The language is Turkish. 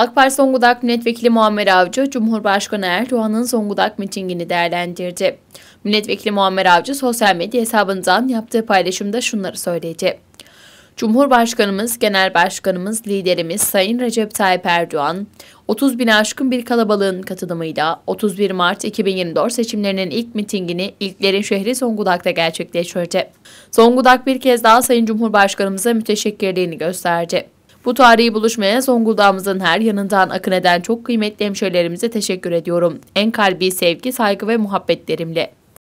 AK Parti Zonguldak Milletvekili Muammer Avcı, Cumhurbaşkanı Erdoğan'ın Zonguldak mitingini değerlendirdi. Milletvekili Muammer Avcı sosyal medya hesabından yaptığı paylaşımda şunları söyledi. Cumhurbaşkanımız, Genel Başkanımız, liderimiz Sayın Recep Tayyip Erdoğan, 30 bin aşkın bir kalabalığın katılımıyla 31 Mart 2024 seçimlerinin ilk mitingini ilklerin şehri Zonguldak'ta gerçekleştirdi. Zonguldak bir kez daha Sayın Cumhurbaşkanımıza müteşekkirliğini gösterdi. Bu tarihi buluşmaya Zonguldak'ımızın her yanından akın eden çok kıymetli hemşehrilerimize teşekkür ediyorum. En kalbi sevgi, saygı ve muhabbetlerimle.